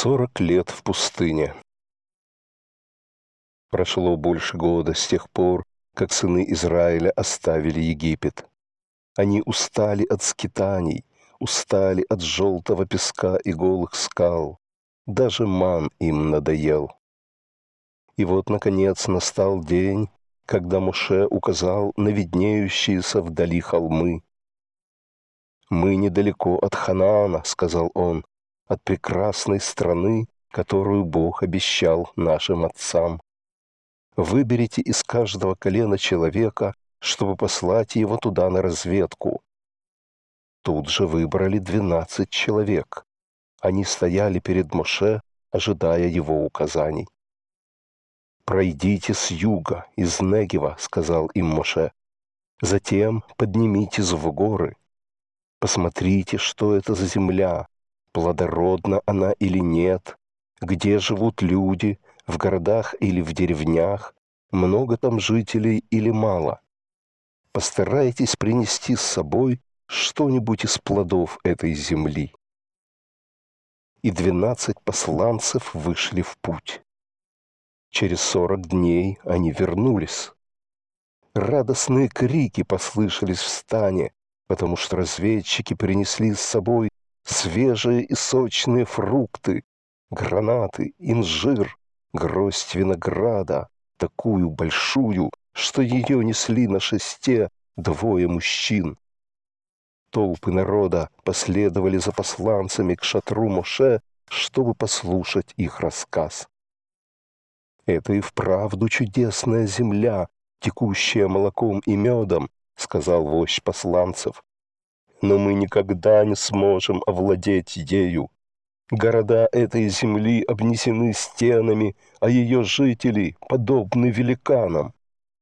Сорок лет в пустыне. Прошло больше года с тех пор, как сыны Израиля оставили Египет. Они устали от скитаний, устали от желтого песка и голых скал. Даже ман им надоел. И вот, наконец, настал день, когда Муше указал на виднеющиеся вдали холмы. «Мы недалеко от Ханаана», — сказал он, от прекрасной страны, которую Бог обещал нашим отцам. Выберите из каждого колена человека, чтобы послать его туда на разведку. Тут же выбрали двенадцать человек. Они стояли перед Моше, ожидая его указаний. «Пройдите с юга, из Негева», — сказал им Моше. «Затем поднимитесь в горы. Посмотрите, что это за земля, плодородна она или нет, где живут люди, в городах или в деревнях, много там жителей или мало. Постарайтесь принести с собой что-нибудь из плодов этой земли. И двенадцать посланцев вышли в путь. Через сорок дней они вернулись. Радостные крики послышались в стане, потому что разведчики принесли с собой свежие и сочные фрукты, гранаты, инжир, гроздь винограда, такую большую, что ее несли на шесте двое мужчин. Толпы народа последовали за посланцами к шатру Моше, чтобы послушать их рассказ. «Это и вправду чудесная земля, текущая молоком и медом», — сказал вождь посланцев но мы никогда не сможем овладеть ею. Города этой земли обнесены стенами, а ее жители подобны великанам.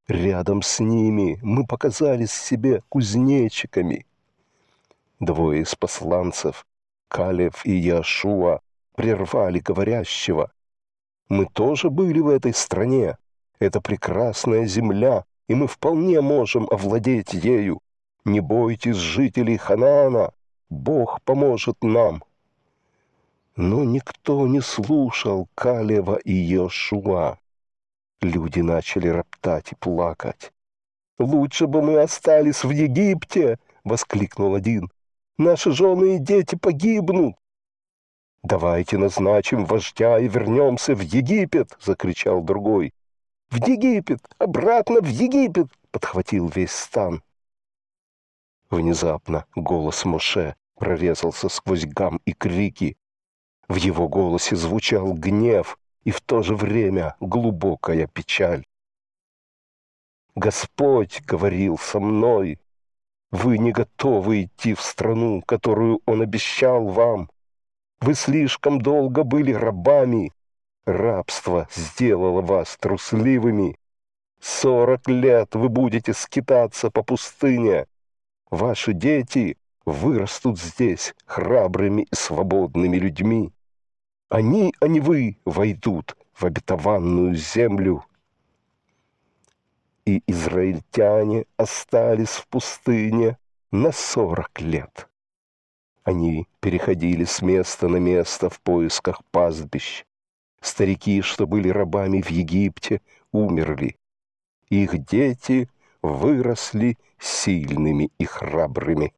Рядом с ними мы показались себе кузнечиками. Двое из посланцев, Калев и Яшуа, прервали говорящего. Мы тоже были в этой стране. Это прекрасная земля, и мы вполне можем овладеть ею. Не бойтесь, жителей Ханаана, Бог поможет нам. Но никто не слушал Калева и Йошуа. Люди начали роптать и плакать. «Лучше бы мы остались в Египте!» — воскликнул один. «Наши жены и дети погибнут!» «Давайте назначим вождя и вернемся в Египет!» — закричал другой. «В Египет! Обратно в Египет!» — подхватил весь стан. Внезапно голос Моше прорезался сквозь гам и крики. В его голосе звучал гнев и в то же время глубокая печаль. «Господь говорил со мной, вы не готовы идти в страну, которую Он обещал вам. Вы слишком долго были рабами. Рабство сделало вас трусливыми. Сорок лет вы будете скитаться по пустыне. Ваши дети вырастут здесь храбрыми и свободными людьми. Они, а не вы, войдут в обетованную землю. И израильтяне остались в пустыне на сорок лет. Они переходили с места на место в поисках пастбищ. Старики, что были рабами в Египте, умерли. Их дети выросли сильными и храбрыми.